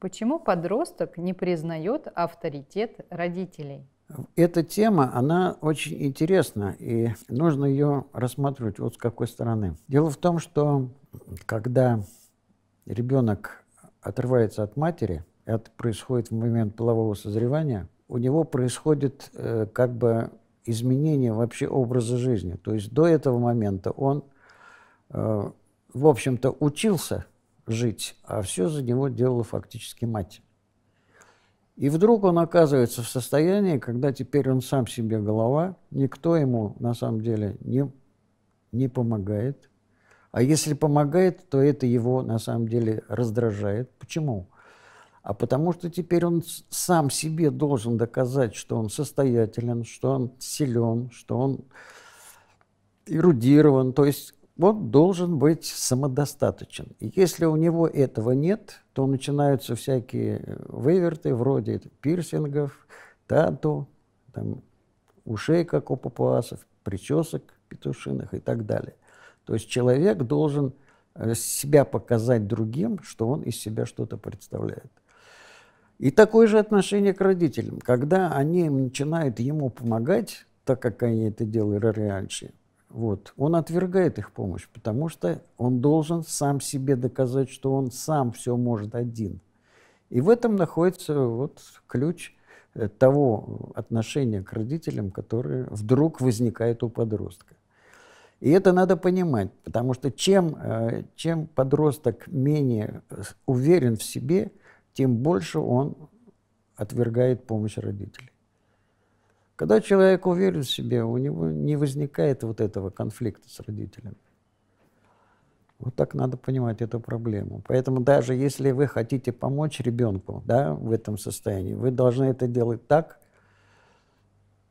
Почему подросток не признает авторитет родителей? Эта тема, она очень интересна, и нужно ее рассматривать вот с какой стороны. Дело в том, что когда ребенок отрывается от матери, это происходит в момент полового созревания, у него происходит э, как бы изменение вообще образа жизни. То есть до этого момента он, э, в общем-то, учился – жить, а все за него делала фактически мать. И вдруг он оказывается в состоянии, когда теперь он сам себе голова, никто ему на самом деле не, не помогает. А если помогает, то это его на самом деле раздражает. Почему? А потому что теперь он сам себе должен доказать, что он состоятелен, что он силен, что он эрудирован. То есть он должен быть самодостаточен. И если у него этого нет, то начинаются всякие э, выверты вроде пирсингов, тату, там, ушей, как у папуасов, причесок петушиных и так далее. То есть человек должен э, себя показать другим, что он из себя что-то представляет. И такое же отношение к родителям. Когда они начинают ему помогать, так как они это делали раньше, вот. Он отвергает их помощь, потому что он должен сам себе доказать, что он сам все может один. И в этом находится вот ключ э, того отношения к родителям, которое вдруг возникает у подростка. И это надо понимать, потому что чем, э, чем подросток менее э, уверен в себе, тем больше он отвергает помощь родителей. Когда человек уверен в себе, у него не возникает вот этого конфликта с родителями. Вот так надо понимать эту проблему. Поэтому даже если вы хотите помочь ребенку да, в этом состоянии, вы должны это делать так,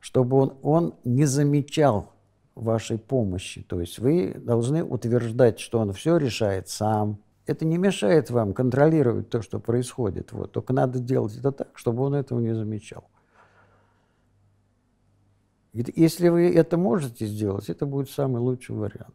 чтобы он, он не замечал вашей помощи. То есть вы должны утверждать, что он все решает сам. Это не мешает вам контролировать то, что происходит. Вот. Только надо делать это так, чтобы он этого не замечал. Если вы это можете сделать, это будет самый лучший вариант.